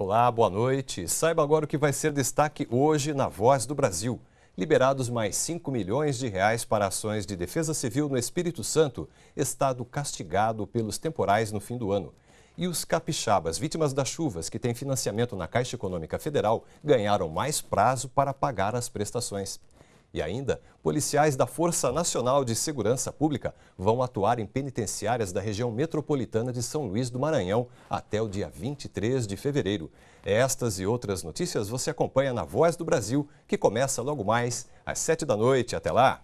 Olá, boa noite. Saiba agora o que vai ser destaque hoje na Voz do Brasil. Liberados mais 5 milhões de reais para ações de defesa civil no Espírito Santo, estado castigado pelos temporais no fim do ano. E os capixabas, vítimas das chuvas, que têm financiamento na Caixa Econômica Federal, ganharam mais prazo para pagar as prestações. E ainda, policiais da Força Nacional de Segurança Pública vão atuar em penitenciárias da região metropolitana de São Luís do Maranhão até o dia 23 de fevereiro. Estas e outras notícias você acompanha na Voz do Brasil, que começa logo mais às 7 da noite. Até lá!